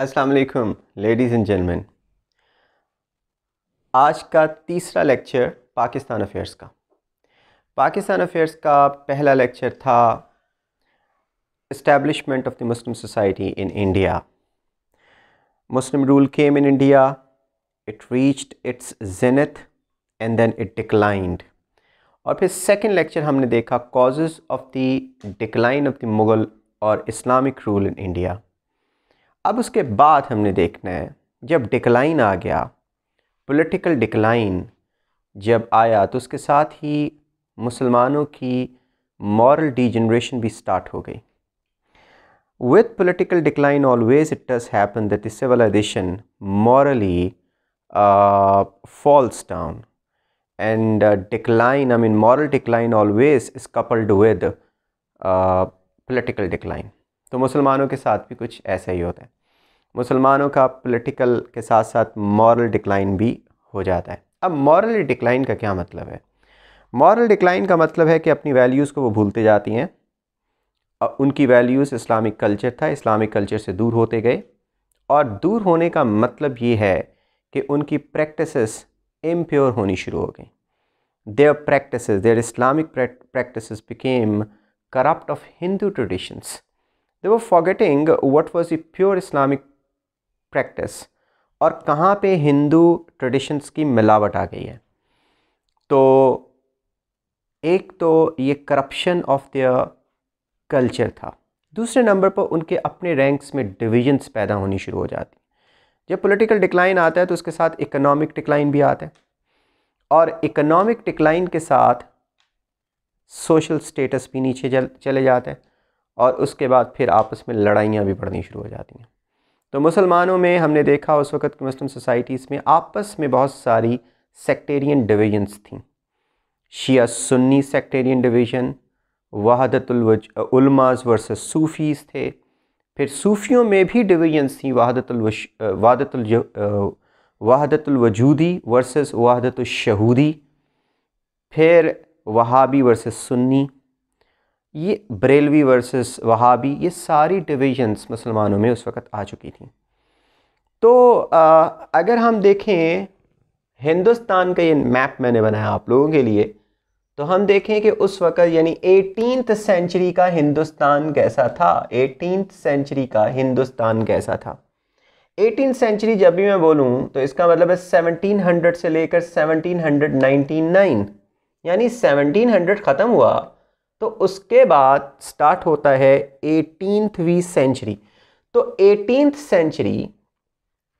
अस्सलाम वालेकुम ladies and gentleman आज का तीसरा लेक्चर पाकिस्तान अफेयर्स का पाकिस्तान अफेयर्स का पहला लेक्चर था establishment of the Muslim society in India Muslim rule came in India it reached its zenith and then it declined और फिर सेकेंड लेक्चर हमने देखा causes of the decline of the Mughal और Islamic rule in India अब उसके बाद हमने देखना है जब डिक्लाइन आ गया पॉलिटिकल डिक्लाइन जब आया तो उसके साथ ही मुसलमानों की मॉरल डीजनरेशन भी स्टार्ट हो गई with political decline always it does happen that this civilization morally falls down and decline I mean moral decline always is coupled with with decline तो मुसलमानों के साथ भी कुछ ऐसा ही होता है मुसलमानों का पॉलिटिकल के साथ साथ मॉरल डिक्लाइन भी हो जाता है अब मॉरल डिक्लाइन का क्या मतलब है मॉरल डिक्लाइन का मतलब है कि अपनी वैल्यूज़ को वो भूलते जाती हैं और उनकी वैल्यूज़ इस्लामिक कल्चर था इस्लामिक कल्चर से दूर होते गए और दूर होने का मतलब ये है कि उनकी प्रैक्टिसेस इम्प्योर होनी शुरू हो गई their practices their Islamic practices became corrupt of Hindu traditions they were forgetting what was the pure Islamic practice और कहाँ पे हिंदू ट्रेडिशंस की मिलावट आ गई है तो एक तो ये करप्शन ऑफ द कल्चर था दूसरे नंबर पर उनके अपने रैंक्स में डिविजन्स पैदा होनी शुरू हो जाती जब पॉलिटिकल डिक्लाइन आता है तो उसके साथ इकोनॉमिक डिक्लाइन भी आता है और इकोनॉमिक डिक्लाइन के साथ सोशल स्टेटस भी नीचे चले जाते हैं और उसके बाद फिर आपस में लड़ाइयाँ भी बढ़नी शुरू हो जाती हैं तो मुसलमानों में हमने देखा उस वक्त की मुस्लिम सोसाइटीज़ में आपस में बहुत सारी सेक्टेरियन डिवीजन्स थी शिया सुन्नी सेक्टेरियन डिवीज़न वहादतुलमाज वर्सेस सूफ़ीज़ थे फिर सूफ़ियों में भी डिवीजन्स थी वहादतुलवश वाहदतल वहादतुलवजूदी वर्सेस वाहदतलशहूदी फिर वहाबी वर्सेस सुन्नी ये बरेलवी वर्सेस वहाबी ये सारी डिविजन्स मुसलमानों में उस वक़्त आ चुकी थी तो आ, अगर हम देखें हिंदुस्तान का ये मैप मैंने बनाया आप लोगों के लिए तो हम देखें कि उस वक़्त यानी एटीनथ सेंचुरी का हिंदुस्तान कैसा था एटीनथ सेंचुरी का हिंदुस्तान कैसा था एटीन सेंचुरी जब भी मैं बोलूँ तो इसका मतलब है 1700 से लेकर 1799 यानी 1700 ख़त्म हुआ तो उसके बाद स्टार्ट होता है एटीनथवीं सेंचुरी तो एटीन सेंचुरी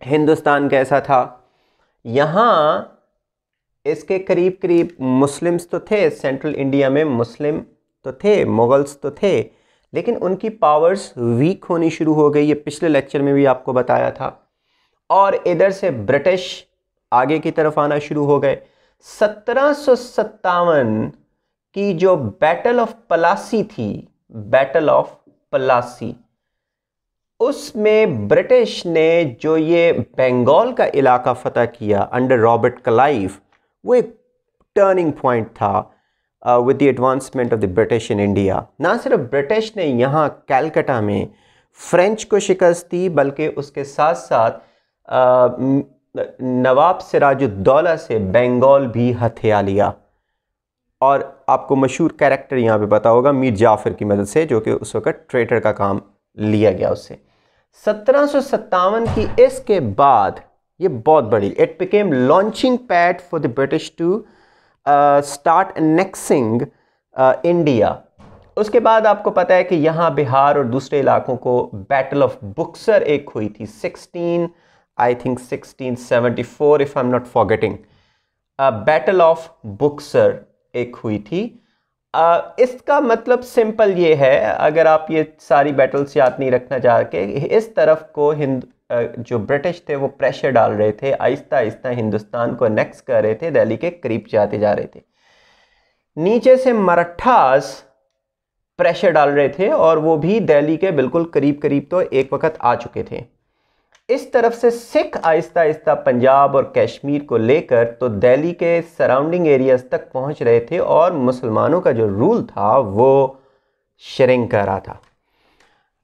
हिंदुस्तान कैसा था यहाँ इसके करीब करीब मुस्लिम्स तो थे सेंट्रल इंडिया में मुस्लिम तो थे मुग़ल्स तो थे लेकिन उनकी पावर्स वीक होनी शुरू हो गई ये पिछले लेक्चर में भी आपको बताया था और इधर से ब्रिटिश आगे की तरफ आना शुरू हो गए सत्रह कि जो बैटल ऑफ पलासी थी बैटल ऑफ पलासी उसमें ब्रिटिश ने जो ये बंगाल का इलाका फतह किया अंडर रॉबर्ट क्लाइव वो एक टर्निंग पॉइंट था with the advancement of the British in India ना सिर्फ ब्रिटिश ने यहाँ कैलकटा में फ्रेंच को शिकस्त दी बल्कि उसके साथ साथ uh, नवाब सिराजुद्दौला से बंगाल भी हथिया लिया और आपको मशहूर कैरेक्टर यहाँ पे पता होगा मीर जाफ़र की मदद से जो कि उस वक़्त ट्रेटर का काम लिया गया उससे सत्रह की इसके बाद ये बहुत बड़ी it became launching pad for the British to start annexing India उसके बाद आपको पता है कि यहाँ बिहार और दूसरे इलाकों को बैटल ऑफ बुक्सर एक हुई थी 16 I think 1674 if I am not forgetting battle of Buxar एक हुई थी आ, इसका मतलब सिंपल ये है अगर आप ये सारी बैटल्स याद नहीं रखना चाह के इस तरफ को हिंद जो ब्रिटिश थे वो प्रेशर डाल रहे थे आहिस्ता आहिस्ता हिंदुस्तान को नेक्स्ट कर रहे थे दिल्ली के करीब जाते जा रहे थे नीचे से मराठास प्रेशर डाल रहे थे और वो भी दिल्ली के बिल्कुल करीब करीब तो एक वक्त आ चुके थे इस तरफ से सिख आहिस्ता आहिस्ता पंजाब और कश्मीर को लेकर तो दिल्ली के सराउंडिंग एरियाज़ तक पहुंच रहे थे और मुसलमानों का जो रूल था वो शरिंग कर रहा था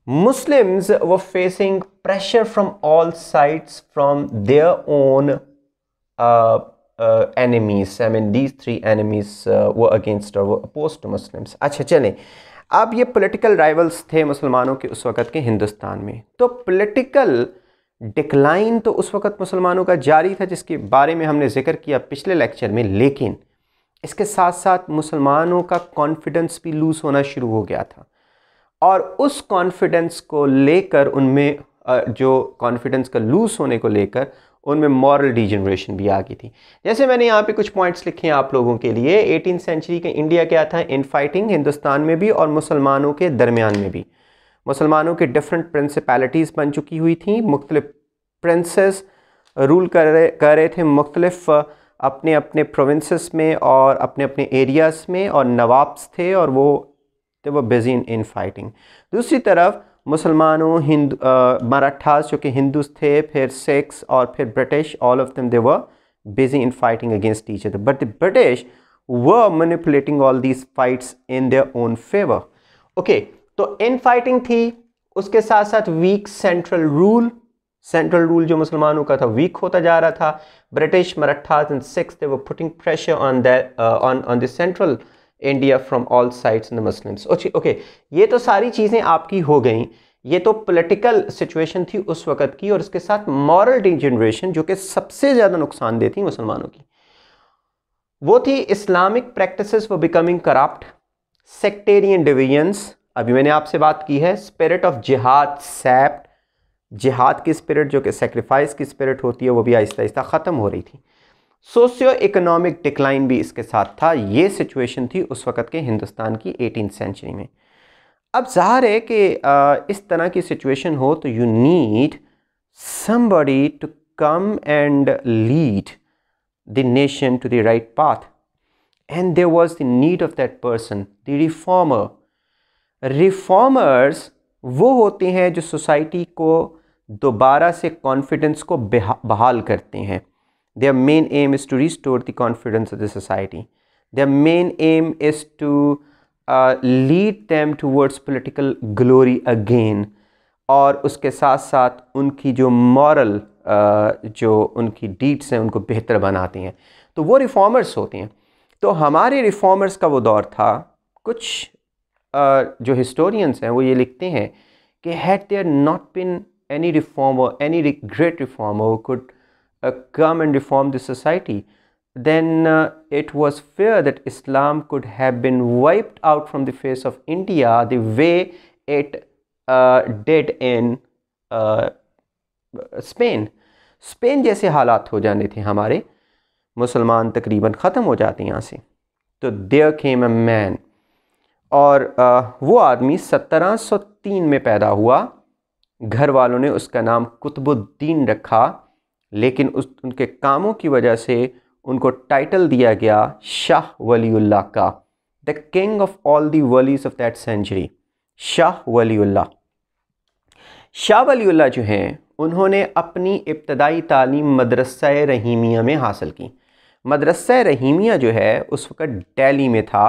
Muslims were facing pressure from all sides from their own enemies I mean these three enemies were against और वो अपोज टू मुस्लिम्स अच्छा चले अब ये पॉलिटिकल राइवल्स थे मुसलमानों के उस वक़्त के हिंदुस्तान में तो पॉलिटिकल डिक्लाइन तो उस वक़्त मुसलमानों का जारी था जिसके बारे में हमने जिक्र किया पिछले लेक्चर में लेकिन इसके साथ साथ मुसलमानों का कॉन्फिडेंस भी लूज़ होना शुरू हो गया था और उस कॉन्फिडेंस को लेकर उनमें जो कॉन्फिडेंस का लूज़ होने को लेकर उनमें मॉरल डिजनरेशन भी आ गई थी जैसे मैंने यहाँ पे कुछ पॉइंट्स लिखे हैं आप लोगों के लिए एटीन सेंचुरी के इंडिया क्या था इन फाइटिंग हिंदुस्तान में भी और मुसलमानों के दरमियान में भी मुसलमानों के डिफरेंट प्रिंसिपैलिटीज़ बन चुकी हुई थी मुख्तलिफ प्रिंसेस रूल कर रहे कर रहे थे मुख्तलिफ अपने अपने प्रोविंसेस में और अपने अपने एरियाज़ में और नवाब्स थे और वो थे वो बिजी इन फाइटिंग दूसरी तरफ मुसलमानों हिंद मराठास जो कि हिंदूज थे फिर सिख्स और फिर British all of them they were busy in fighting against टीचर the but the British were manipulating all these fights in their own favour okay तो इन फाइटिंग थी उसके साथ साथ weak central rule central rule जो मुसलमानों का था वीक होता जा रहा था British Marathas and Sikhs they were putting pressure on the on on the central India from all sides in the Muslims okay ये तो सारी चीज़ें आपकी हो गई ये तो पॉलिटिकल सिचुएशन थी उस वक्त की और इसके साथ मॉरल डिजनरेशन जो कि सबसे ज़्यादा नुकसानदेह थी मुसलमानों की वो थी Islamic practices for becoming corrupt sectarian divisions अभी मैंने आपसे बात की है स्पिरिट ऑफ जिहाद सेप्ट जिहाद की स्पिरिट जो कि सेक्रीफाइस की स्पिरिट होती है वो भी आहिस्ता आहिस्ता ख़त्म हो रही थी सोशियो इकोनॉमिक डिक्लाइन भी इसके साथ था ये सिचुएशन थी उस वक़्त के हिंदुस्तान की एटीन सेंचुरी में अब जाहिर है कि इस तरह की सिचुएशन हो तो you need somebody to come and lead the nation to the right path and there was the need of that person the reformer reformers वो होते हैं जो सोसाइटी को दोबारा से कॉन्फिडेंस को बहाल करते हैं their main aim is to restore the confidence of the society their main aim is to lead towards political glory again और उसके साथ साथ उनकी जो मॉरल uh, जो उनकी डीट्स हैं उनको बेहतर बनाते हैं तो वो रिफॉर्मर्स होते हैं तो हमारे रिफॉर्मर्स का वो दौर था कुछ जो हिस्टोरियंस हैं वो ये लिखते हैं कि had there not been any reformer any great reformer could come and reform the society then it was feared that Islam could have been wiped out out the face of India the way it died in Spain Spain जैसे हालात हो जाने थे हमारे मुसलमान तकरीबन ख़त्म हो जाते यहाँ से तो देयर केम अ मैन और वो आदमी 1703 में पैदा हुआ घर वालों ने उसका नाम कुतुबुद्दीन रखा लेकिन उस उनके कामों की वजह से उनको टाइटल दिया गया शाह वलीउल्लाह का the king of all the walis of that century Shah Waliullah Shah Waliullah जो हैं उन्होंने अपनी इब्तदाई तालीम मदरसा रहीमिया में हासिल की मदरसा रहीमिया जो है उस वक़्त डेली में था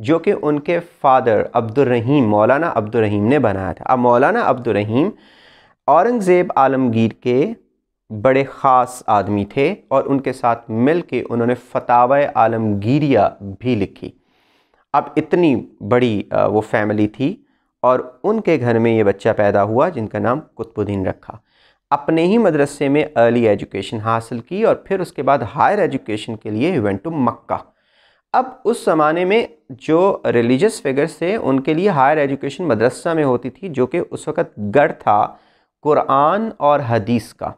जो कि उनके फ़ादर अब्दुलरहीम मौलाना अब्दुलरहीम ने बनाया था अब मौलाना अब्दुलरहीम औरंगज़ेब आलमगीर के बड़े ख़ास आदमी थे और उनके साथ मिल के उन्होंने फतावा आलमगीरिया भी लिखी अब इतनी बड़ी वो फैमिली थी और उनके घर में ये बच्चा पैदा हुआ जिनका नाम कुतुबुद्दीन रखा अपने ही मदरसे में अर्ली एजुकेशन हासिल की और फिर उसके बाद हायर एजुकेशन के लिए वेंट टू मक्का अब उस ज़माने में जो रिलीजियस फिगर्स थे उनके लिए हायर एजुकेशन मदरसा में होती थी जो कि उस वक़्त गढ़ था कुरान और हदीस का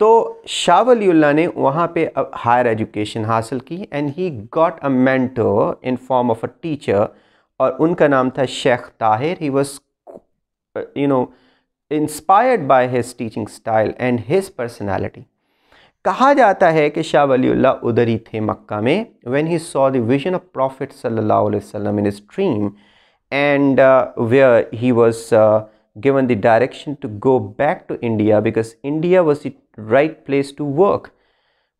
तो शाह वली ने वहाँ पे हायर एजुकेशन हासिल की and he got a mentor in form of a teacher और उनका नाम था Sheikh Tahir he was you know inspired by his teaching style and his personality कहा जाता है कि शाह वलील्ला उधर ही थे मक्का में when he saw the vision of prophet सल्लाम in dream and where he was given the direction to go back to India because India was it right place to work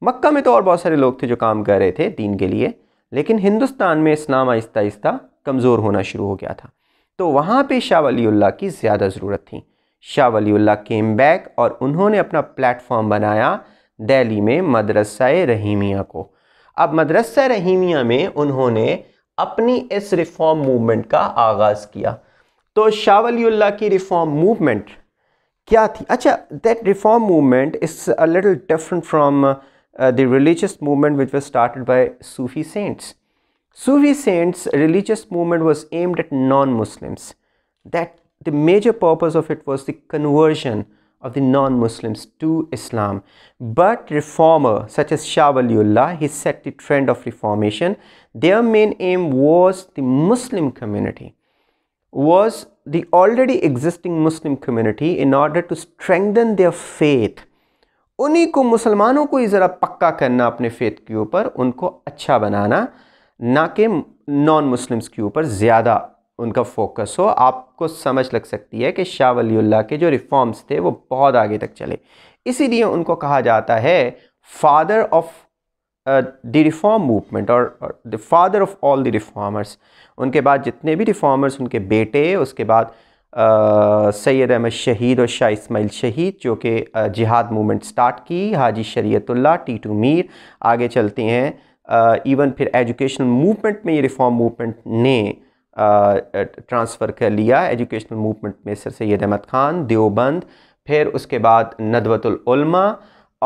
Mecca में तो और बहुत सारे लोग थे जो काम कर रहे थे दीन के लिए लेकिन हिंदुस्तान में इस्लाम आहिस्ता आहिस्ता कमज़ोर होना शुरू हो गया था तो वहाँ पे शाह वलील्ला की ज़्यादा ज़रूरत थी शाह वलील्ला केम बैक और उन्होंने अपना प्लेटफॉर्म बनाया दिल्ली में मदरसा रहीमिया को अब मदरसा रहीमिया में उन्होंने अपनी इस रिफॉर्म मूवमेंट का आगाज़ किया तो शाह की रिफॉर्म मूवमेंट क्या थी अच्छा that reform movement is a little different from the religious movement which was started by Sufi saints Sufi saints religious movement was aimed at non Muslims that the major purpose of it was the conversion of the non-Muslims to Islam. But reformer such as Shah Waliullah, he set the trend of reformation. Their main aim was the Muslim community, was the already existing Muslim community in order to strengthen their faith. उन्हीं को मुसलमानों को ही ज़रा पक्का करना अपने faith के ऊपर उनको अच्छा बनाना ना कि नॉन मुस्लिम्स के ऊपर ज़्यादा उनका फोकस हो आपको समझ लग सकती है कि शाह वलील्ला के जो रिफॉर्म्स थे वो बहुत आगे तक चले इसीलिए उनको कहा जाता है father of the reform movement और the father of all the reformers उनके बाद जितने भी रिफॉर्मर्स उनके बेटे उसके बाद uh, सैयद अहमद शहीद और शाह इसमाइल शहीद जो कि uh, जिहाद मूवमेंट स्टार्ट की हाजी टी टीटू मीर आगे चलते हैं इवन uh, फिर एजुकेशनल मूवमेंट में ये रिफॉर्म मूवमेंट ने ट्रांसफ़र कर लिया एजुकेशनल मूवमेंट में सर सैद अहमद ख़ान देवबंद फिर उसके बाद नदवतुलमा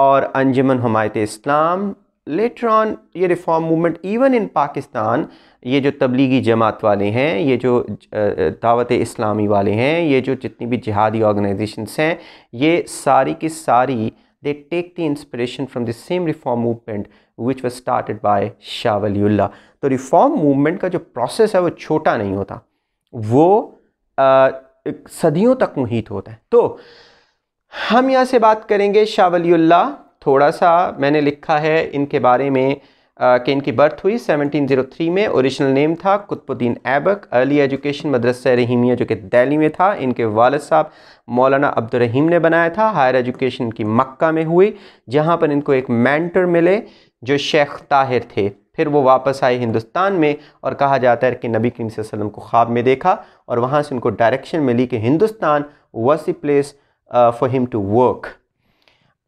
और अंजमन हमायत इस्लाम लेटर ऑन ये reform movement even in Pakistan ये जो तबलीगी जमात वाले हैं ये जो दावत इस्लामी वाले हैं ये जो जितनी भी जिहादी ऑर्गेनाइजेशंस हैं ये सारी की सारी they take the inspiration from the same reform movement which was started by Shah Wali तो रिफॉर्म मूवमेंट का जो प्रोसेस है वो छोटा नहीं होता वो आ, सदियों तक मुहित होता है तो हम यहाँ से बात करेंगे शाह थोड़ा सा मैंने लिखा है इनके बारे में कि इनकी बर्थ हुई 1703 में ओरिजिनल नेम था कुतुबुद्दीन ऐबक अर्ली एजुकेशन मदरसा रहीमिया जो कि दिल्ली में था इनके वालद साहब मौलाना अब्दुलरहीम ने बनाया था हायर एजुकेशन की मक्का में हुई जहाँ पर इनको एक मेंटर मिले जो शेख ताहिर थे फिर वो वापस आए हिंदुस्तान में और कहा जाता है कि नबी करीम वसल्लम को ख्वाब में देखा और वहाँ से उनको डायरेक्शन मिली कि Hindustan was a place for him to work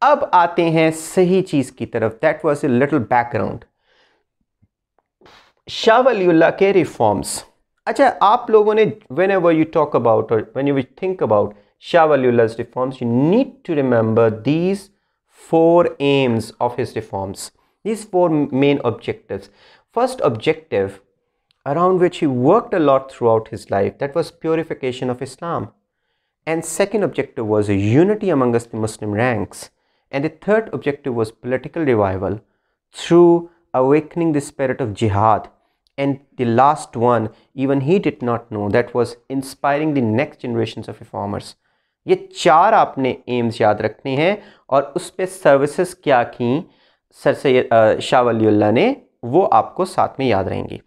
अब आते हैं सही चीज़ की तरफ that was a little background Shah Wali के रिफॉर्म्स अच्छा आप लोगों ने whenever you talk about और when you think about Shah Wali reforms you need to remember these four aims of his reforms These four main objectives. First objective around which he worked a lot throughout his life that was purification of Islam. And second objective was unity amongst the Muslim ranks. And the third objective was political revival through awakening the spirit of jihad and the last one even he did not know that was inspiring the next generations of reformers ये चार आपने AIIMS याद रखने हैं और उस पर services क्या की सर सैद शाह ने वो आपको साथ में याद रहेंगी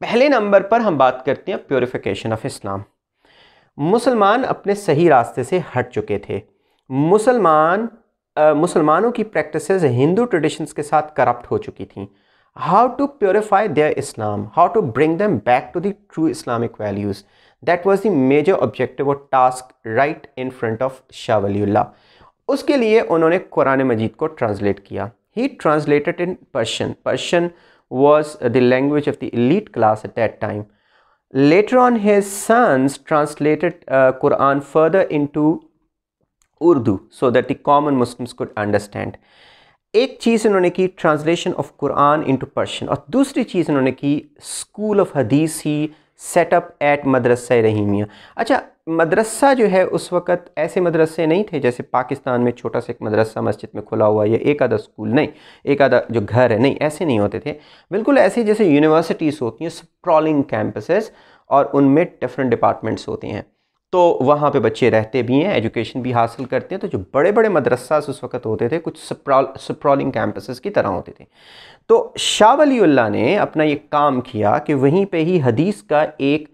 पहले नंबर पर हम बात करते हैं प्योरीफिकेशन ऑफ इस्लाम मुसलमान अपने सही रास्ते से हट चुके थे मुसलमान मुसलमानों की प्रैक्टिसेस हिंदू ट्रेडिशंस के साथ करप्ट हो चुकी थी how to purify their Islam how to bring them back to the true Islamic values that was the major objective और task right in front of Shah उसके लिए उन्होंने कुरान मजीद को ट्रांसलेट किया He translated in Persian. Persian was uh, the language of the elite class at that time. Later on, his sons translated uh, Quran further into Urdu so that the common Muslims could understand. एक चीज़ इन्होंने की translation of Quran into Persian और दूसरी चीज़ इन्होंने की school of हदीस ही setup at मदरसा रहीमिया अच्छा मदरसा जो है उस वक़्त ऐसे मदरसे नहीं थे जैसे पाकिस्तान में छोटा सा एक मदरसा मस्जिद में खुला हुआ या एक आधा स्कूल नहीं एक आधा जो घर है नहीं ऐसे नहीं होते थे बिल्कुल ऐसे जैसे यूनिवर्सिटीज़ होती हैं स्प्रॉलिंग कैंपसेस और उनमें डिफरेंट डिपार्टमेंट्स होते हैं तो वहाँ पे बच्चे रहते भी हैं एजुकेशन भी हासिल करते हैं तो जो बड़े बड़े मदरसा उस वक़्त होते थे कुछ सप्रॉल सप्रॉलिंग कैंपसेस की तरह होते थे तो शाह वली ने अपना ये काम किया कि वहीं पे ही हदीस का एक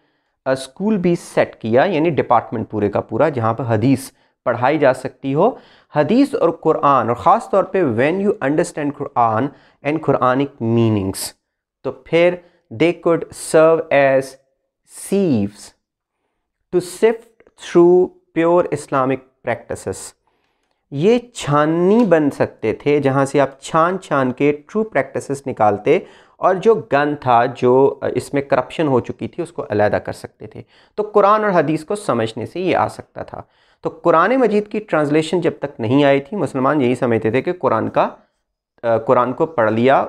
स्कूल भी सेट किया यानी डिपार्टमेंट पूरे का पूरा जहाँ पर हदीस पढ़ाई जा सकती हो हदीस और कुरान और ख़ास तौर पे when you understand Quran and Quranic meanings तो फिर they could serve as sieves to sift through pure Islamic practices ये छाननी बन सकते थे जहाँ से आप छान छान के ट्रू प्रैक्टिसेस निकालते और जो गन था जो इसमें करप्शन हो चुकी थी उसको अलहदा कर सकते थे तो कुरान और हदीस को समझने से ये आ सकता था तो कुरान मजीद की ट्रांसलेशन जब तक नहीं आई थी मुसलमान यही समझते थे कि कुरान का कुरान को पढ़ लिया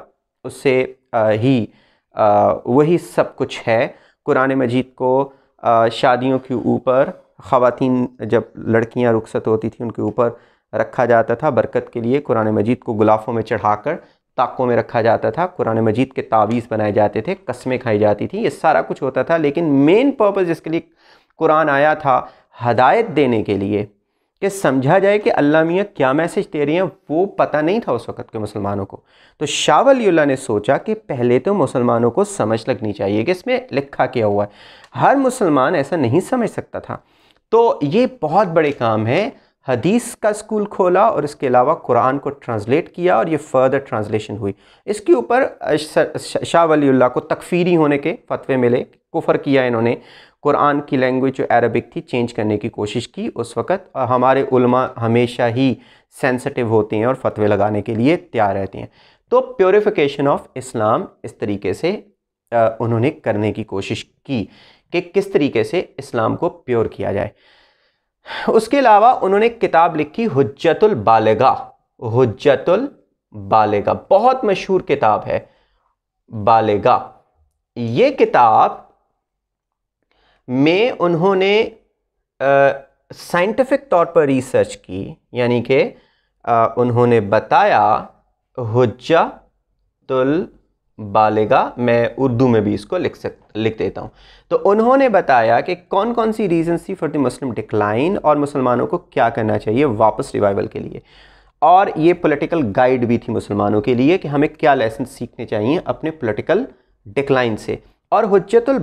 उससे ही वही सब कुछ है कुरान मजीद को शादियों के ऊपर ख़वान जब लड़कियां रुखसत होती थी उनके ऊपर रखा जाता था बरकत के लिए कुरान मजीद को गुलाफों में चढ़ाकर ताक़ों में रखा जाता था कुरान मजीद के तावीज़ बनाए जाते थे कस्में खाई जाती थी ये सारा कुछ होता था लेकिन मेन पर्पज़ जिसके लिए कुरान आया था हदायत देने के लिए कि समझा जाए कि अल्लाह मियाँ क्या मैसेज दे रही हैं वो पता नहीं था उस वक़्त के मुसलमानों को तो शाह ने सोचा कि पहले तो मुसलमानों को समझ लगनी चाहिए कि इसमें लिखा क्या हुआ है हर मुसलमान ऐसा नहीं समझ सकता था तो ये बहुत बड़े काम हैं हदीस का स्कूल खोला और इसके अलावा कुरान को ट्रांसलेट किया और ये फ़र्दर ट्रांसलेशन हुई इसके ऊपर शाह वली को तकफीरी होने के फतवे मिले कुफर किया इन्होंने कुरान की लैंग्वेज जो अरबिक थी चेंज करने की कोशिश की उस वक़्त हमारे उलमा हमेशा ही सेंसिटिव होते हैं और फतवे लगाने के लिए तैयार रहते हैं तो प्योरीफिकेशन ऑफ इस्लाम इस तरीके से उन्होंने करने की कोशिश की कि किस तरीके से इस्लाम को प्योर किया जाए उसके अलावा उन्होंने किताब लिखी हजतुल बालगा हजतुल बालेगा बहुत मशहूर किताब है बालेगा ये किताब में उन्होंने साइंटिफिक तौर पर रिसर्च की यानी कि उन्होंने बताया हजतुल बालेगा मैं उर्दू में भी इसको लिख सक लिख देता हूँ तो उन्होंने बताया कि कौन कौन सी रीज़न थी फॉर द मुस्लिम डिक्लाइन और मुसलमानों को क्या करना चाहिए वापस रिवाइवल के लिए और ये पॉलिटिकल गाइड भी थी मुसलमानों के लिए कि हमें क्या लेसन सीखने चाहिए अपने पॉलिटिकल डिक्लाइन से और हजतुल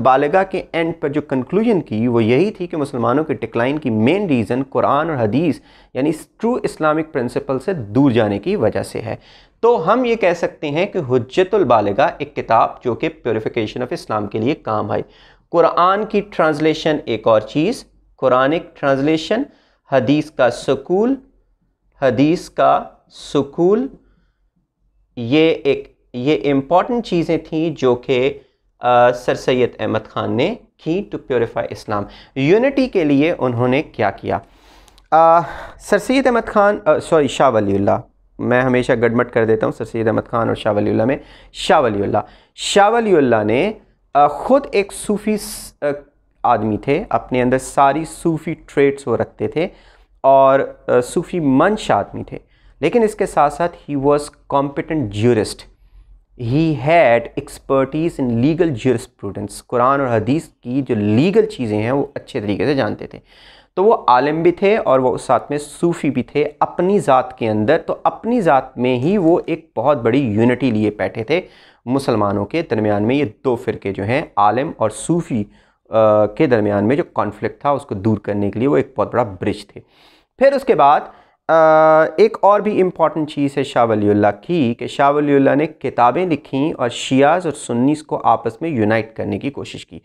के एंड पर जो कंक्लूजन की वो यही थी कि मुसलमानों के डिक्लाइन की मेन रीज़न कुरान और हदीस यानी ट्रू इस्लामिक प्रिंसिपल से दूर जाने की वजह से है तो हम ये कह सकते हैं कि हजतुल एक किताब जो कि प्योरीफिकेशन ऑफ इस्लाम के लिए काम आई कुरान की ट्रांसलेशन एक और चीज़ कुरानिक ट्रांसलेशन हदीस का सकूल हदीस का सकूल ये एक ये इम्पॉर्टेंट चीज़ें थी जो कि सर सैद अहमद ख़ान ने की टू प्योरीफाई इस्लाम यूनिटी के लिए उन्होंने क्या किया ah, Sir Syed Ahmad Khan sorry Shah Wali मैं हमेशा गडमट कर देता हूँ सर सैद अहमद खान और शाह वलील्ला में शाह वलील्ला शाह वलील्ला ने ख़ुद एक सूफ़ी आदमी थे अपने अंदर सारी सूफ़ी ट्रेड्स वो रखते थे और सूफ़ी मंश आदमी थे लेकिन इसके साथ साथ ही was competent jurist he had expertise in legal jurisprudence Quran और हदीस की जो लीगल चीज़ें हैं वो अच्छे तरीके से जानते थे तो वो आलिम भी थे और वो साथ में सूफ़ी भी थे अपनी ज़ात के अंदर तो अपनी ज़ात में ही वो एक बहुत बड़ी यूनिटी लिए बैठे थे मुसलमानों के दरमियान में ये दो फ़िरके जो हैं आलिम और सूफ़ी के दरमियान में जो कॉन्फ्लिक्ट था उसको दूर करने के लिए वो एक बहुत बड़ा ब्रिज थे फिर उसके बाद एक और भी इम्पॉर्टेंट चीज़ है शाह वलील्ला की कि शाह वलील्ला ने किताबें लिखीं और शियाज और सुन्नीस को आपस में यूनाइट करने की कोशिश की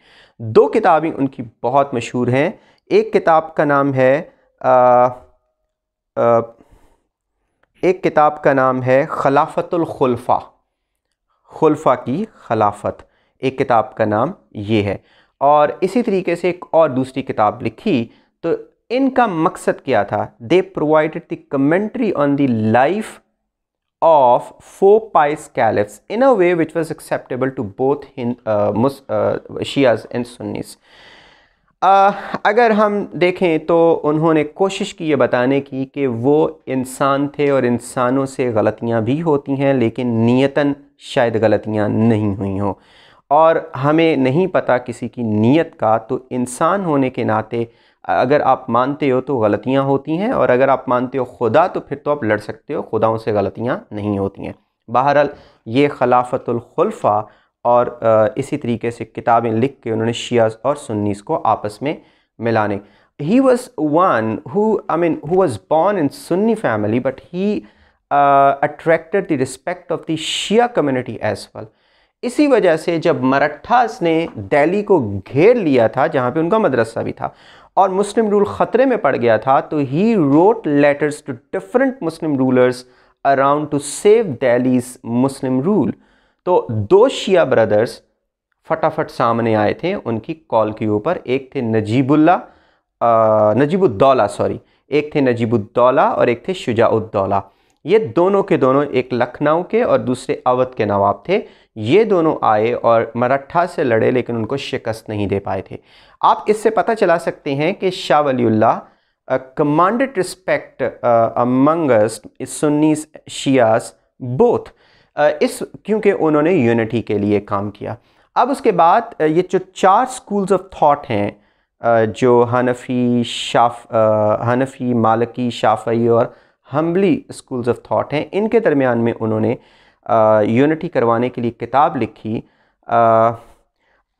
दो किताबें उनकी बहुत मशहूर हैं एक किताब का नाम है आ, आ, एक किताब का नाम है खलाफतुल खुलफ़ा की खलाफत एक किताब का नाम ये है और इसी तरीके से एक और दूसरी किताब लिखी तो इनका मकसद क्या था they provided the commentary on the life of four pious caliphs in a way which was acceptable to both Shias and Sunnis ah, अगर हम देखें तो उन्होंने कोशिश की ये बताने की कि वो इंसान थे और इंसानों से गलतियां भी होती हैं लेकिन नियतन शायद गलतियां नहीं हुई हों और हमें नहीं पता किसी की नीयत का तो इंसान होने के नाते अगर आप मानते हो तो गलतियां होती हैं और अगर आप मानते हो खुदा तो फिर तो आप लड़ सकते हो खुदाओं से गलतियाँ नहीं होती हैं बहरहाल ये खलाफतुल्खुल्फ़ा और इसी तरीके से किताबें लिख के उन्होंने शियाज और सुन्नीस को आपस में मिलाने he was one who I mean who was born in Sunni family but he attracted the respect of the Shia community as well इसी वजह से जब मराठास ने दिल्ली को घेर लिया था जहाँ पे उनका मदरसा भी था और मुस्लिम रूल ख़तरे में पड़ गया था तो he wrote letters to different Muslim rulers around to save Delhi's Muslim rule तो दो शिया ब्रदर्स फटाफट सामने आए थे उनकी कॉल के ऊपर एक थे नजीबुल्ला नजीबुद्दौला सॉरी एक थे नजीबुद्दौला और एक थे शुजाउद्दौला ये दोनों के दोनों एक लखनऊ के और दूसरे अवध के नवाब थे ये दोनों आए और मराठा से लड़े लेकिन उनको शिकस्त नहीं दे पाए थे आप इससे पता चला सकते हैं कि Shah Waliullah commanded respect amongst Sunnis Shias both इस क्योंकि उन्होंने यूनिटी के लिए काम किया अब उसके बाद ये जो चार स्कूल्स ऑफ थाट हैं जो हनफी शाफ हनफी मालकी शाफई और हमली स्कूल्स ऑफ थाट हैं इनके दरमियान में उन्होंने यूनिटी करवाने के लिए किताब लिखी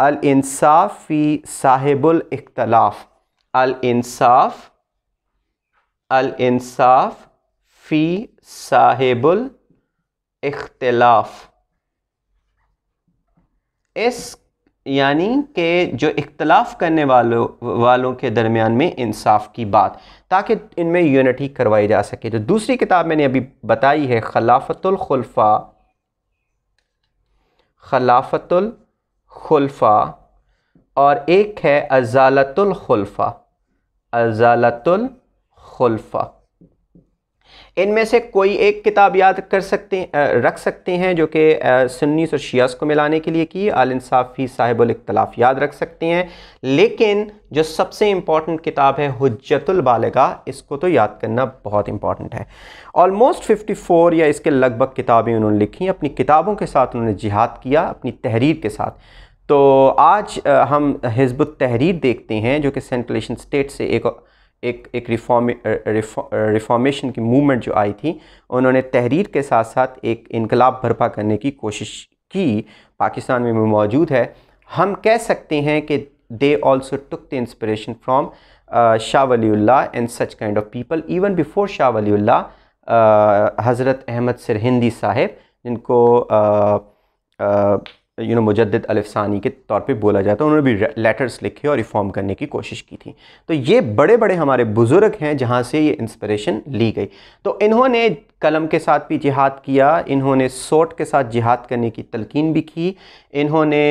अलसाफ़ी फ़ी साहिबुल इख्तलाफ अलसाफ़ अलसाफ़ फ़ी साहिबुल इख्तलाफ इस यानी कि जो इख्तलाफ करने वालों वालों के दरमियान में इंसाफ की बात ताकि इनमें यूनिटी करवाई जा सके जो दूसरी किताब मैंने अभी बताई है खलाफतुलखलफा खलाफतुलखलफा और एक है अजालतुलखलफा अजालतुलखलफा इनमें से कोई एक किताब याद कर सकते रख सकते हैं जो कि सुन्नीस और शियास को मिलाने के लिए की आलिनसाफी इंसाफ़ी याद रख सकते हैं लेकिन जो सबसे इम्पॉर्टेंट किताब है हजतुलबालगा इसको तो याद करना बहुत इम्पॉर्टेंट है ऑलमोस्ट 54 या इसके लगभग किताबें उन्होंने लिखी अपनी किताबों के साथ उन्होंने जिहाद किया अपनी तहरीर के साथ तो आज हम हिजब तहरीर देखते हैं जो कि सेंट्रलेशन स्टेट से एक एक एक रिफॉर्म रिफॉर्मेशन की मूवमेंट जो आई थी उन्होंने तहरीर के साथ साथ एक इनकलाब भरपा करने की कोशिश की पाकिस्तान में मौजूद है हम कह सकते हैं कि they also took the inspiration from Shah Waliullah and such kind of people even before Shah Waliullah Hazrat Ahmad Sirhindi sahib जिनको uh, uh, you know Mujaddid Alfsani के तौर पे बोला जाता है उन्होंने भी लेटर्स लिखे और रिफॉर्म करने की कोशिश की थी तो ये बड़े बड़े हमारे बुज़ुर्ग हैं जहाँ से ये इंस्पिरेशन ली गई तो इन्होंने कलम के साथ भी जिहाद किया इन्होंने सोट के साथ जिहाद करने की तलकिन भी की इन्होंने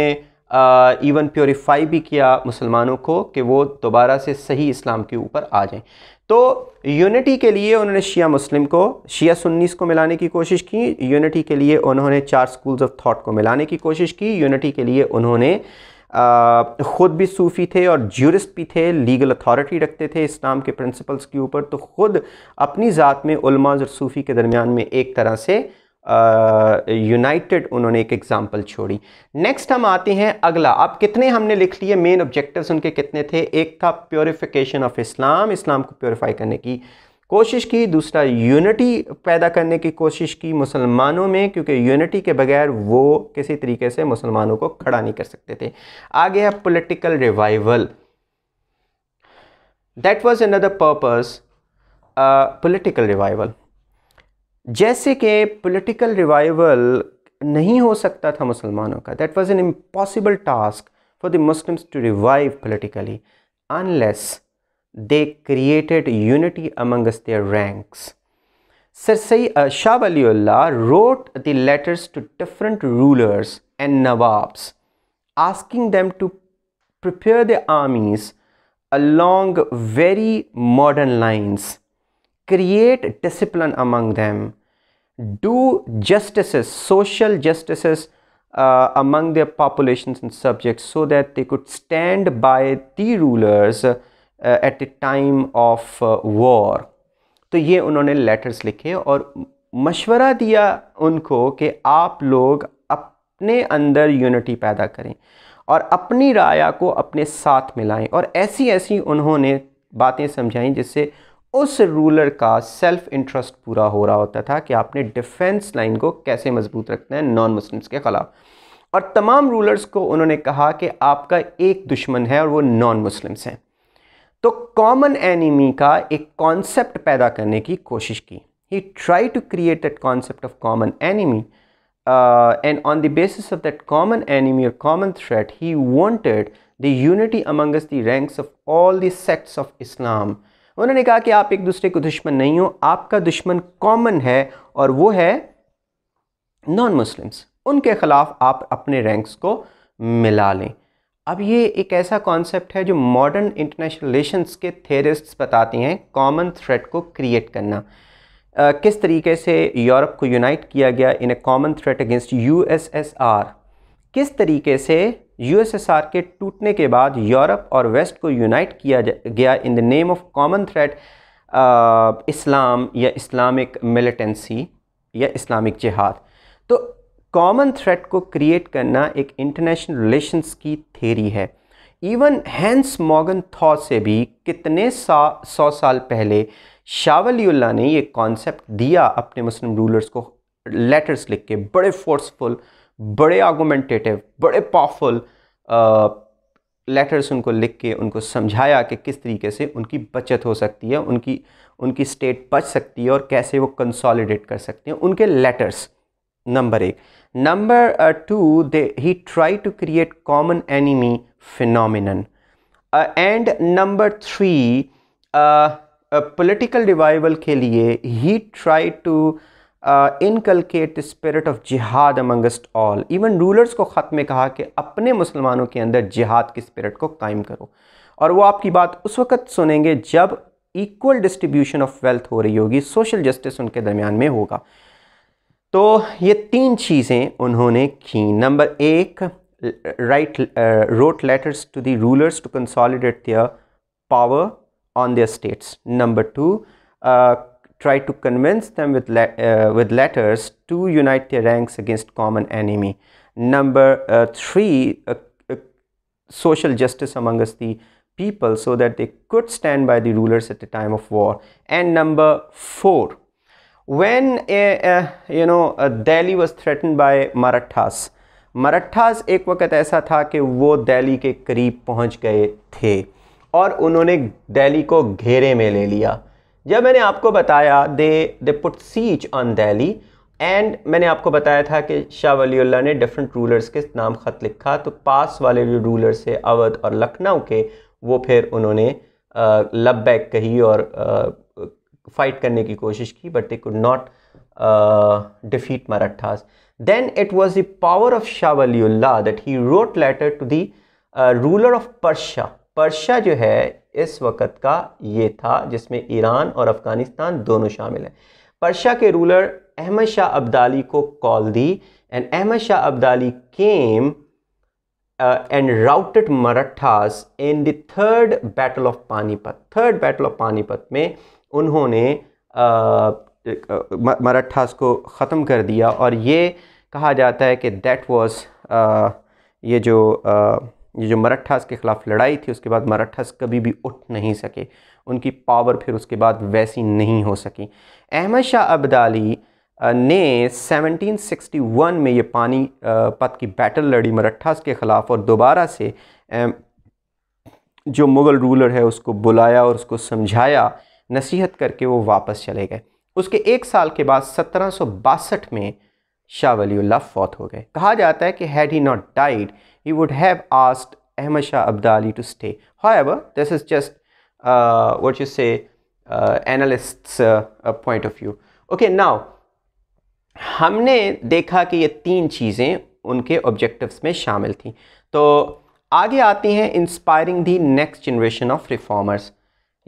इवन प्योरीफाई भी किया मुसलमानों को कि वो दोबारा से सही इस्लाम के ऊपर आ जाएँ तो यूनिटी के लिए उन्होंने शिया मुस्लिम को शिया सुन्नीस को मिलाने की कोशिश की यूनिटी के लिए उन्होंने चार स्कूल्स ऑफ थॉट को मिलाने की कोशिश की यूनिटी के लिए उन्होंने ख़ुद भी सूफ़ी थे और ज्यूरिस्ट भी थे लीगल अथॉरिटी रखते थे इस्लाम के प्रिंसिपल्स के ऊपर तो ख़ुद अपनी ज़ात में उलमाज और सूफ़ी के दरमियान में एक तरह से यूनाइटेड uh, उन्होंने एक एग्ज़ाम्पल छोड़ी नेक्स्ट हम आते हैं अगला अब कितने हमने लिख लिए मेन ऑब्जेक्टिव्स उनके कितने थे एक था प्योरीफिकेशन ऑफ इस्लाम इस्लाम को प्योरीफाई करने की कोशिश की दूसरा यूनिटी पैदा करने की कोशिश की मुसलमानों में क्योंकि यूनिटी के बगैर वो किसी तरीके से मुसलमानों को खड़ा नहीं कर सकते थे आगे है political revival that was another purpose political revival जैसे कि पॉलिटिकल रिवाइवल नहीं हो सकता था मुसलमानों का that was an impossible task for the Muslims to revive politically unless they created unity amongst their ranks सर सही Shah Waliullah wrote the letters to different rulers and Nawabs asking them to prepare the armies along very modern lines create discipline among them, do justices, social justices uh, among their populations and subjects so that they could stand by the rulers uh, at the time of uh, war. तो ये उन्होंने letters लिखे और मशवरा दिया उनको कि आप लोग अपने अंदर यूनिटी पैदा करें और अपनी राया को अपने साथ मिलाएं और ऐसी ऐसी उन्होंने बातें समझाई जिससे उस रूलर का सेल्फ इंटरेस्ट पूरा हो रहा होता था कि आपने डिफेंस लाइन को कैसे मजबूत रखना है नॉन मुस्लिम्स के ख़िलाफ़ और तमाम रूलर्स को उन्होंने कहा कि आपका एक दुश्मन है और वो नॉन मुस्लिम्स हैं तो कॉमन एनिमी का एक कॉन्सेप्ट पैदा करने की कोशिश की he try to create that concept of common enemy and on the basis of that common enemy और common threat he wanted the unity amongst the ranks of all the sects of Islam उन्होंने कहा कि आप एक दूसरे को दुश्मन नहीं हो आपका दुश्मन कॉमन है और वो है नॉन मुस्लिम्स उनके ख़िलाफ़ आप अपने रैंक्स को मिला लें अब ये एक ऐसा कॉन्सेप्ट है जो मॉडर्न इंटरनेशनल रिलेशंस के थेरिस्ट्स बताते हैं कॉमन थ्रेड को क्रिएट करना आ, किस तरीके से यूरोप को यूनाइट किया गया in a common threat against USSR किस तरीके से यूएसएसआर के टूटने के बाद यूरोप और वेस्ट को यूनाइट किया गया in the name of common threat Islam या इस्लामिक मिलिटेंसी या इस्लामिक जिहाद तो कॉमन थ्रेट को क्रिएट करना एक इंटरनेशनल रिलेशंस की थेरी है इवन हैंस मॉगन थॉ से भी कितने सा सौ साल पहले शावलील्ला ने ये कॉन्सेप्ट दिया अपने मुस्लिम रूलर्स को लेटर्स लिख के बड़े फोर्सफुल बड़े आर्गोमेंटेटिव बड़े पावरफुल लेटर्स उनको लिख के उनको समझाया कि किस तरीके से उनकी बचत हो सकती है उनकी उनकी स्टेट बच सकती है और कैसे वो कंसोलिडेट कर सकते हैं उनके लेटर्स नंबर एक number two they he try to create common enemy phenomenon and number three political revival के लिए he try to inculcate uh, inculcate of जिहाद अमंगस्ट ऑल इवन रूलर्स को ख़त में कहा कि अपने मुसलमानों के अंदर जिहाद की स्पिरिट को कायम करो और वो आपकी बात उस वक़्त सुनेंगे जब इक्वल डिस्ट्रीब्यूशन ऑफ वेल्थ हो रही होगी सोशल जस्टिस उनके दरमियान में होगा तो ये तीन चीज़ें उन्होंने की नंबर एक write wrote letters to the rulers to consolidate their power on their states number two tried to convince them with, le uh, with letters to unite their ranks against common enemy. Number uh, three, social justice amongst the people so that they could stand by the rulers at the time of war. And number four, when you know Delhi was threatened by Marathas, Marathas एक वक्त ऐसा था कि वो दिल्ली के करीब पहुंच गए थे और उन्होंने दिल्ली को घेरे में ले लिया जब मैंने आपको बताया they they put siege on Delhi and मैंने आपको बताया था कि शाह वली ने डिफरेंट रूलर्स के नाम ख़त लिखा तो पास वाले रूलर से अवध और लखनऊ के वो फिर उन्होंने लब बैक कही और फाइट करने की कोशिश की but they could not defeat Marathas then it was the power of Shah Waliullah that he wrote letter to the ruler of Persia Persia जो है इस वक्त का ये था जिसमें ईरान और अफ़गानिस्तान दोनों शामिल हैं पर्शा के रूलर अहमद शाह अब्दाली को कॉल दी and Ahmad Shah Abdali came and routed Marathas in third battle of Panipat third battle of Panipat में उन्होंने uh, uh मराठास को ख़त्म कर दिया और ये कहा जाता है कि दैट वॉज uh, ये जो uh, ये जो मराठास के ख़िलाफ़ लड़ाई थी उसके बाद मराठास कभी भी उठ नहीं सके उनकी पावर फिर उसके बाद वैसी नहीं हो सकी अहमद शाह अब्दाली ने 1761 में ये पानी पत की बैटल लड़ी मराठास के ख़िलाफ़ और दोबारा से जो मुग़ल रूलर है उसको बुलाया और उसको समझाया नसीहत करके वो वापस चले गए उसके एक साल के बाद सत्रह में शाह वलील्ला फौत हो गए कहा जाता है कि had he not died he would have asked Ahmad Shah Abdali to stay how this is just what you say analyst point of view okay now हमने देखा कि ये तीन चीज़ें उनके ऑब्जेक्टिव्स में शामिल थी तो आगे आती हैं inspiring the next generation of reformers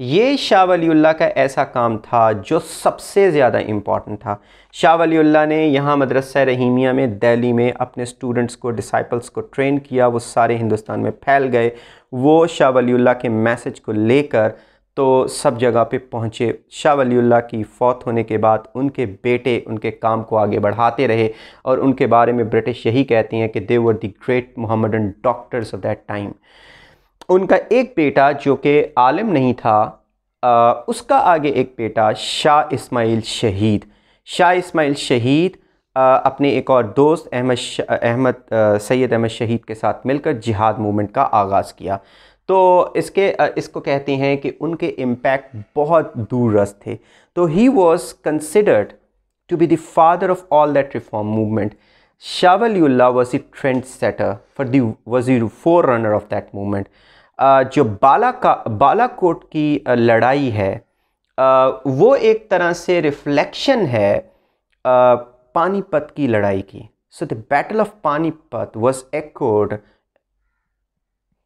ये शाह वली का ऐसा काम था जो सबसे ज़्यादा इम्पॉर्टेंट था शाह वली ने यहाँ मदरसा रहीमिया में दिल्ली में अपने स्टूडेंट्स को डिसाइपल्स को ट्रेन किया वो सारे हिंदुस्तान में फैल गए वो शाह वली के मैसेज को लेकर तो सब जगह पे पहुँचे शाह वली की फ़ौत होने के बाद उनके बेटे उनके काम को आगे बढ़ाते रहे और उनके बारे में ब्रिटिश यही कहती हैं कि they were the great Mohammedan doctors of that time उनका एक बेटा जो कि आलम नहीं था आ, उसका आगे एक बेटा शाह इस्माइल शहीद शाह इस्माइल शहीद आ, अपने एक और दोस्त अहमद अहमद सैयद अहमद शहीद के साथ मिलकर जिहाद मूवमेंट का आगाज़ किया तो इसके इसको कहते हैं कि उनके इम्पैक्ट बहुत दूरस थे तो he was considered to be the father of all that reform movement Wali was a trend setter for those was forerunner of that movement जो बाला का बालाकोट की लड़ाई है वो एक तरह से रिफ्लेक्शन है पानीपत की लड़ाई की so the battle of Panipat was echoed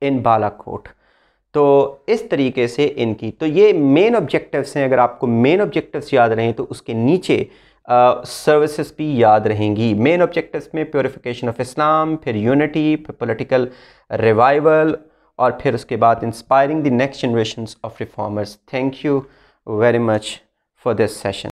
in Balakot तो इस तरीके से इनकी तो ये मेन ऑब्जेक्टिव्स हैं अगर आपको मेन ऑब्जेक्टिव्स याद रहें तो उसके नीचे सर्विसेज uh, भी याद रहेंगी मेन ऑब्जेक्टिव्स में प्योरिफिकेशन ऑफ इस्लाम फिर यूनिटी फिर पोलिटिकल रिवाइवल और फिर उसके बाद inspiring the next generation of reformers thank you very much for this session